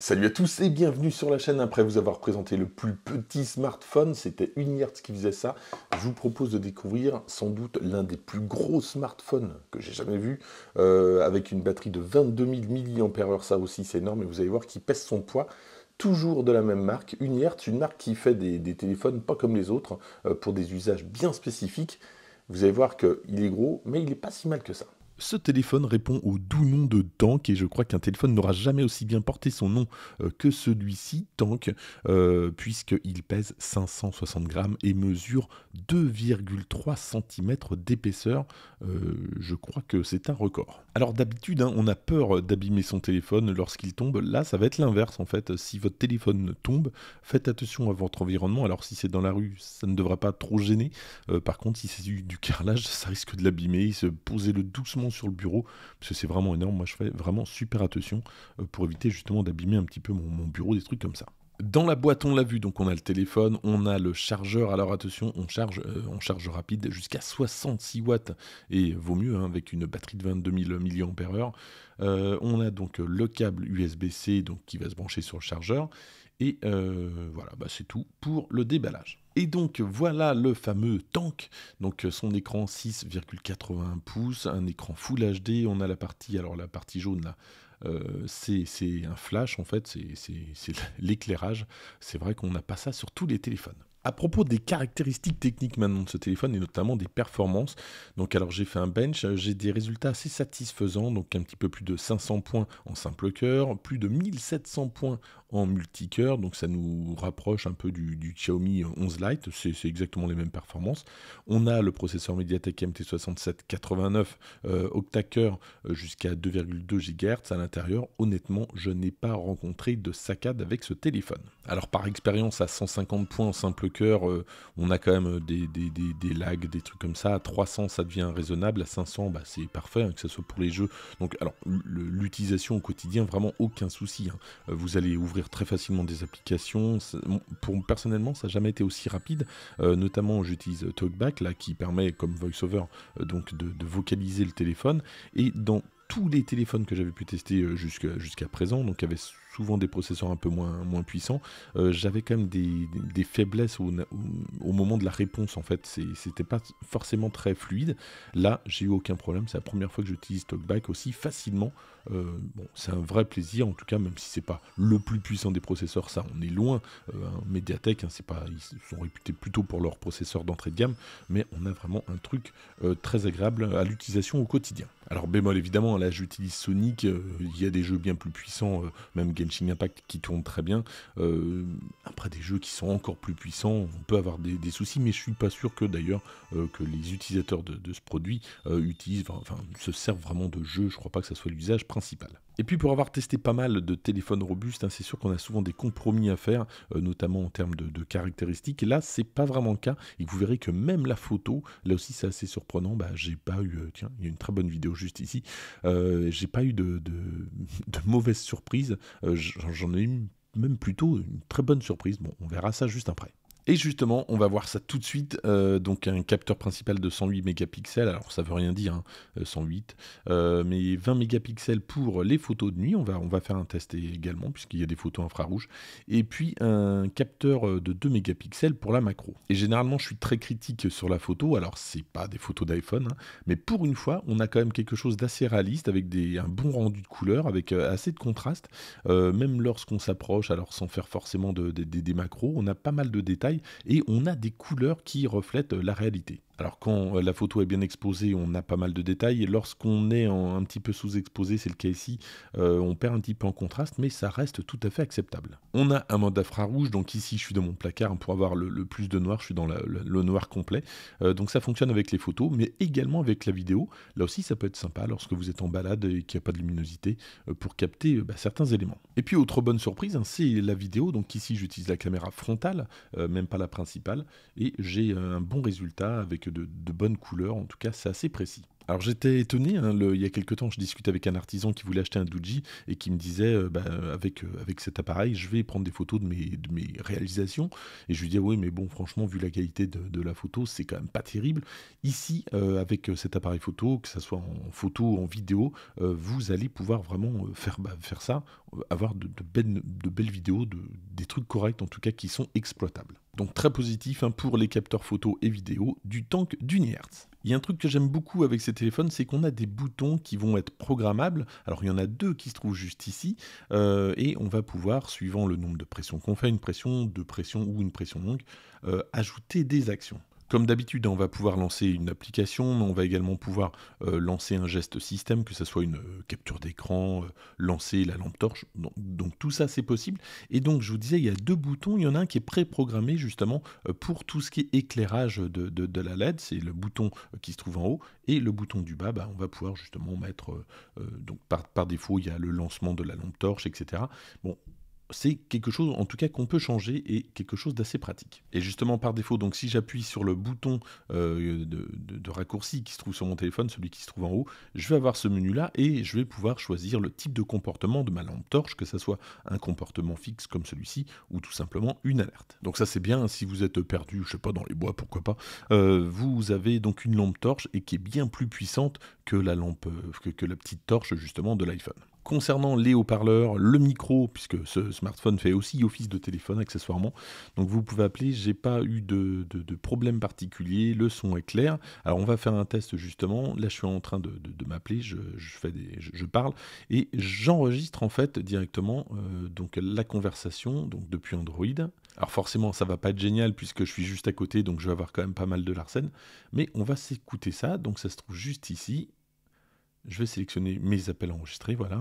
Salut à tous et bienvenue sur la chaîne. Après vous avoir présenté le plus petit smartphone, c'était Unihertz qui faisait ça. Je vous propose de découvrir sans doute l'un des plus gros smartphones que j'ai jamais vu, euh, avec une batterie de 22 000 mAh. Ça aussi, c'est énorme. Et vous allez voir qu'il pèse son poids toujours de la même marque, Unihertz, une marque qui fait des, téléphones pas comme les autres, euh, pour des usages bien spécifiques. Vous allez voir qu'il est gros, mais il n'est pas si mal que ça. Ce téléphone répond au doux nom de Tank et je crois qu'un téléphone n'aura jamais aussi bien porté son nom euh, que celui-ci, Tank, euh, puisqu'il pèse 560 grammes et mesure 2,3 cm d'épaisseur. Euh, je crois que c'est un record. Alors d'habitude, hein, on a peur d'abîmer son téléphone lorsqu'il tombe. Là, ça va être l'inverse en fait. Si votre téléphone tombe, faites attention à votre environnement. Alors si c'est dans la rue, ça ne devra pas trop gêner. par contre, si c'est du carrelage, ça risque de l'abîmer. Se le doucement sur le bureau, parce que c'est vraiment énorme. Moi, je fais vraiment super attention euh, pour éviter justement d'abîmer un petit peu mon, bureau, des trucs comme ça. Dans la boîte, on l'a vu, donc on a le téléphone, on a le chargeur. Alors attention, on charge, euh, on charge rapide jusqu'à 66 watts et vaut mieux hein, avec une batterie de 22 000 mAh. on a donc le câble USB-C donc qui va se brancher sur le chargeur et euh, voilà, bah c'est tout pour le déballage. Et donc voilà le fameux tank. Donc euh, son écran 6,81 pouces, un écran Full HD. On a la partie, alors la partie jaune là, euh, c'est un flash en fait, c'est l'éclairage. C'est vrai qu'on n'a pas ça sur tous les téléphones à propos des caractéristiques techniques maintenant de ce téléphone et notamment des performances. Donc alors j'ai fait un bench, euh, j'ai des résultats assez satisfaisants, donc un petit peu plus de 500 points en simple cœur, plus de 1700 points en multi-cœur, donc ça nous rapproche un peu du, Xiaomi 11 Lite, c'est exactement les mêmes performances. On a le processeur Mediatek MT6789 euh, octa-cœur euh, jusqu'à 2,2 GHz à l'intérieur. Honnêtement, je n'ai pas rencontré de saccade avec ce téléphone. Alors par expérience à 150 points en simple cœur, euh, on a quand même euh, des, lags, des trucs comme ça. À 300, ça devient raisonnable. À 500, bah, c'est parfait, hein, que ce soit pour les jeux. Donc, alors, l'utilisation au quotidien, vraiment aucun souci. Hein. Euh, vous allez ouvrir très facilement des applications. Pour, personnellement, ça n'a jamais été aussi rapide. notamment, j'utilise TalkBack, là, qui permet, comme VoiceOver, donc de, vocaliser le téléphone. Et dans tous les téléphones que j'avais pu tester jusqu'à présent, donc avait souvent des processeurs un peu moins, moins puissants, euh, j'avais quand même des, faiblesses au, au, moment de la réponse en fait. C'était pas forcément très fluide. Là, j'ai eu aucun problème. C'est la première fois que j'utilise TalkBack aussi facilement. Euh, bon, c'est un vrai plaisir en tout cas, même si c'est pas le plus puissant des processeurs, ça on est loin. Euh, Mediatek, hein, c'est pas, ils sont réputés plutôt pour leurs processeurs d'entrée de gamme, mais on a vraiment un truc euh, très agréable à l'utilisation au quotidien. Alors bémol évidemment, hein, là j'utilise Sonic, il y a des jeux bien plus puissants, même Game Impact qui tourne très bien. Euh, après des jeux qui sont encore plus puissants, on peut avoir des, soucis, mais je suis pas sûr que d'ailleurs euh, que les utilisateurs de, ce produit euh, utilisent, enfin, se servent vraiment de jeu. Je crois pas que ça soit l'usage principal. Et puis pour avoir testé pas mal de téléphones robustes, hein, c'est sûr qu'on a souvent des compromis à faire, euh, notamment en termes de, caractéristiques. Et là, c'est pas vraiment le cas. Et vous verrez que même la photo, là aussi c'est assez surprenant. Bah, j'ai pas eu, euh, tiens, il y a une très bonne vidéo juste ici. Euh, j'ai pas eu de, mauvaise surprise. J'en ai eu même plutôt une très bonne surprise. Bon, on verra ça juste après. Et justement, on va voir ça tout de suite. Euh, donc un capteur principal de 108 mégapixels, alors ça veut rien dire, 108, hein, euh, euh, mais 20 mégapixels pour les photos de nuit. On va, on va faire un test également, puisqu'il y a des photos infrarouges. Et puis un capteur de 2 mégapixels pour la macro. Et généralement, je suis très critique sur la photo, alors c'est pas des photos d'iPhone, hein. mais pour une fois, on a quand même quelque chose d'assez réaliste, avec des, un bon rendu de couleur, avec assez de contraste. même lorsqu'on s'approche, alors sans faire forcément des macros, on a pas mal de détails et on a des couleurs qui reflètent la réalité. Alors quand euh, la photo est bien exposée, on a pas mal de détails. Lorsqu'on est un petit peu sous-exposé, c'est le cas ici, euh, on perd un petit peu en contraste, mais ça reste tout à fait acceptable. On a un mode infrarouge, donc ici je suis dans mon placard pour avoir le, plus de noir, je suis dans le, noir complet. Euh, donc ça fonctionne avec les photos, mais également avec la vidéo. Là aussi ça peut être sympa lorsque vous êtes en balade et qu'il n'y a pas de luminosité pour capter bah, certains éléments. Et puis autre bonne surprise, hein, c'est la vidéo. Donc ici j'utilise la caméra frontale, même pas la principale, et j'ai un bon résultat avec de, bonnes couleurs, en tout cas c'est assez précis. Alors j'étais étonné, hein, il y a quelques temps je discutais avec un artisan qui voulait acheter un Doji et qui me disait euh, bah, avec, euh, avec cet appareil je vais prendre des photos de mes, de mes réalisations et je lui disais oui mais bon franchement vu la qualité de, la photo c'est quand même pas terrible. Ici euh, avec cet appareil photo, que ça soit en photo ou en vidéo, vous allez pouvoir vraiment faire, bah, faire ça, avoir de, belles, de belles vidéos, des trucs corrects en tout cas qui sont exploitables. Donc très positif hein, pour les capteurs photo et vidéo du tank d'Unihertz. Il y a un truc que j'aime beaucoup avec ces téléphones, c'est qu'on a des boutons qui vont être programmables. Alors il y en a deux qui se trouvent juste ici, euh, et on va pouvoir, suivant le nombre de pressions qu'on fait, une pression, deux pressions ou une pression longue, euh, ajouter des actions. Comme d'habitude, on va pouvoir lancer une application, mais on va également pouvoir euh, lancer un geste système, que ce soit une euh, capture d'écran, euh, lancer la lampe torche. Donc, tout ça, c'est possible. Et donc, je vous disais, il y a deux boutons. Il y en a un qui est préprogrammé justement pour tout ce qui est éclairage de, la LED. C'est le bouton qui se trouve en haut. Et le bouton du bas, bah, on va pouvoir justement mettre... donc par, par défaut, il y a le lancement de la lampe torche, etc. Bon, c'est quelque chose en tout cas qu'on peut changer et quelque chose d'assez pratique. Et justement par défaut, donc si j'appuie sur le bouton euh, de, raccourci qui se trouve sur mon téléphone, celui qui se trouve en haut, je vais avoir ce menu là et je vais pouvoir choisir le type de comportement de ma lampe torche, que ce soit un comportement fixe comme celui-ci ou tout simplement une alerte. Donc ça c'est bien, si vous êtes perdu, je sais pas, dans les bois, pourquoi pas, euh, vous avez donc une lampe torche et qui est bien plus puissante que la lampe, euh, que la petite torche justement de l'iPhone. Concernant les haut-parleurs, le micro, puisque ce smartphone fait aussi office de téléphone accessoirement, donc vous pouvez appeler, j'ai pas eu de, problème particulier, le son est clair. Alors on va faire un test justement, là je suis en train de, m'appeler, je, parle, et j'enregistre en fait directement euh, donc la conversation donc depuis Android. Alors forcément ça va pas être génial puisque je suis juste à côté, donc je vais avoir quand même pas mal de Larsen, mais on va s'écouter ça, donc ça se trouve juste ici, je vais sélectionner mes appels enregistrés, voilà.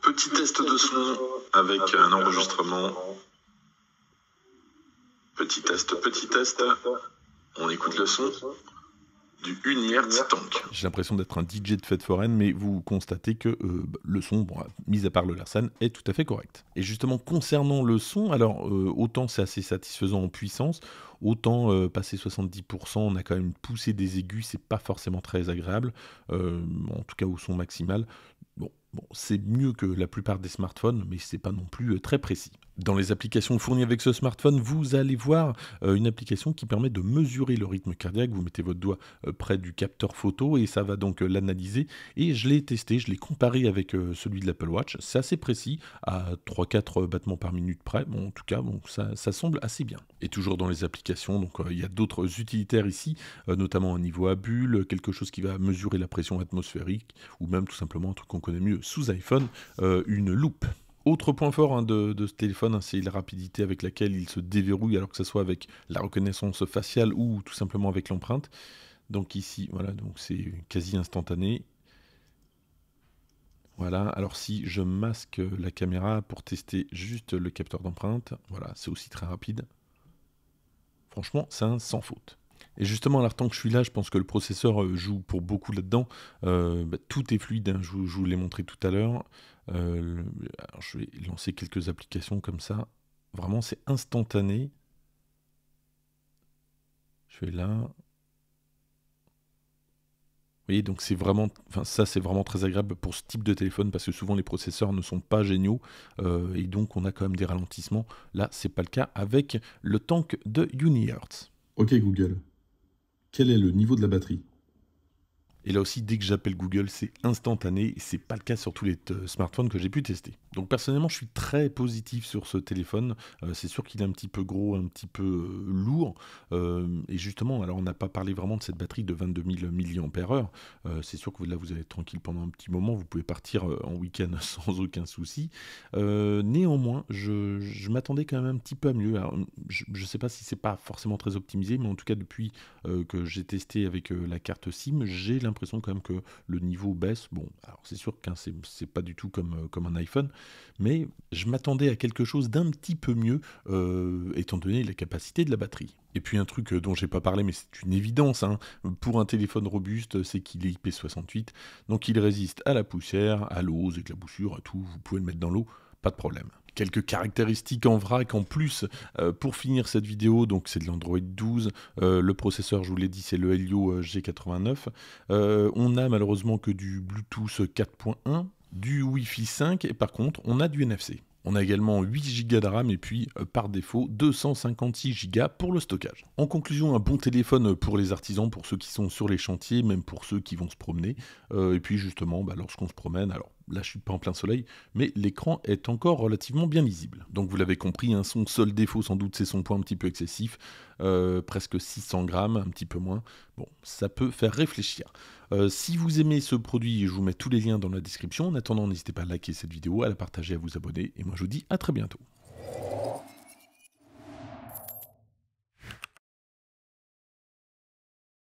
Petit test de son avec un enregistrement. Petit test, petit test. On écoute le son du J'ai l'impression d'être un DJ de fête foraine, mais vous constatez que euh, le son, mis à part le Larsan, est tout à fait correct. Et justement, concernant le son, alors euh, autant c'est assez satisfaisant en puissance, autant euh, passer 70%, on a quand même poussé des aigus, c'est pas forcément très agréable, en tout cas au son maximal. bon c'est mieux que la plupart des smartphones, mais c'est pas non plus très précis dans les applications fournies avec ce smartphone, vous allez voir euh, une application qui permet de mesurer le rythme cardiaque. Vous mettez votre doigt euh, près du capteur photo et ça va donc euh, l'analyser. Et je l'ai testé, je l'ai comparé avec celui de l'Apple Watch. C'est assez précis, à 3-4 battements par minute près. en tout cas, ça, semble assez bien. Et toujours dans les applications, donc il y a d'autres utilitaires ici, notamment un niveau à bulles, quelque chose qui va mesurer la pression atmosphérique, ou même tout simplement un truc qu'on connaît mieux sous iPhone, une loupe. Autre point fort hein, de, ce téléphone, hein, c'est la rapidité avec laquelle il se déverrouille, alors que ce soit avec la reconnaissance faciale ou tout simplement avec l'empreinte. Donc ici, voilà, donc c'est quasi instantané. Voilà, alors si je masque la caméra pour tester juste le capteur d'empreinte, voilà, c'est aussi très rapide. Franchement, c'est un sans faute. Et justement, alors tant que je suis là, je pense que le processeur euh, joue pour beaucoup là-dedans. Euh, bah, tout est fluide, hein, je, vous, l'ai montré tout à l'heure. Euh, je vais lancer quelques applications comme ça. Vraiment, c'est instantané. Je vais là. Vous voyez, donc c'est vraiment, enfin ça c'est vraiment très agréable pour ce type de téléphone parce que souvent les processeurs ne sont pas géniaux et donc on a quand même des ralentissements. Là, c'est pas le cas avec le tank de UniHertz. Ok Google, quel est le niveau de la batterie et là aussi, dès que j'appelle Google, c'est instantané. c'est pas le cas sur tous les euh, smartphones que j'ai pu tester. Donc personnellement, je suis très positif sur ce téléphone. Euh, c'est sûr qu'il est un petit peu gros, un petit peu euh, lourd. et justement, alors on n'a pas parlé vraiment de cette batterie de 22 000 mAh. c'est sûr que là, vous allez tranquille pendant un petit moment. Vous pouvez partir en week-end sans aucun souci. néanmoins, je, m'attendais quand même un petit peu à mieux. je ne sais pas si c'est pas forcément très optimisé, mais en tout cas depuis que j'ai testé avec la carte SIM, j'ai l'impression quand même que le niveau baisse. Bon, alors c'est sûr que c'est pas du tout comme, euh, comme un iPhone, mais je m'attendais à quelque chose d'un petit peu mieux, euh, étant donné la capacité de la batterie. Et puis un truc euh, dont j'ai pas parlé, mais c'est une évidence, hein, pour un téléphone robuste, c'est qu'il est IP68, donc il résiste à la poussière, à l'eau, aux éclaboussures, à tout, vous pouvez le mettre dans l'eau pas de problème quelques caractéristiques en vrac en plus euh, pour finir cette vidéo. Donc c'est de l'Android 12, euh, le processeur je vous l'ai dit c'est le Helio euh, G89. on a malheureusement que du Bluetooth 4.1, du Wi-Fi 5 et par contre on a du NFC. On a également 8 Go de RAM et puis par défaut 256 Go pour le stockage. En conclusion, un bon téléphone pour les artisans, pour ceux qui sont sur les chantiers, même pour ceux qui vont se promener. et puis justement, bah, lorsqu'on se promène, alors là je suis pas en plein soleil, mais l'écran est encore relativement bien lisible. Donc vous l'avez compris, hein, son seul défaut sans doute c'est son poids un petit peu excessif, euh, presque 600 grammes, un petit peu moins. Bon, ça peut faire réfléchir. Euh, si vous aimez ce produit, je vous mets tous les liens dans la description. En attendant, n'hésitez pas à liker cette vidéo, à la partager, à vous abonner, et moi je vous dis à très bientôt.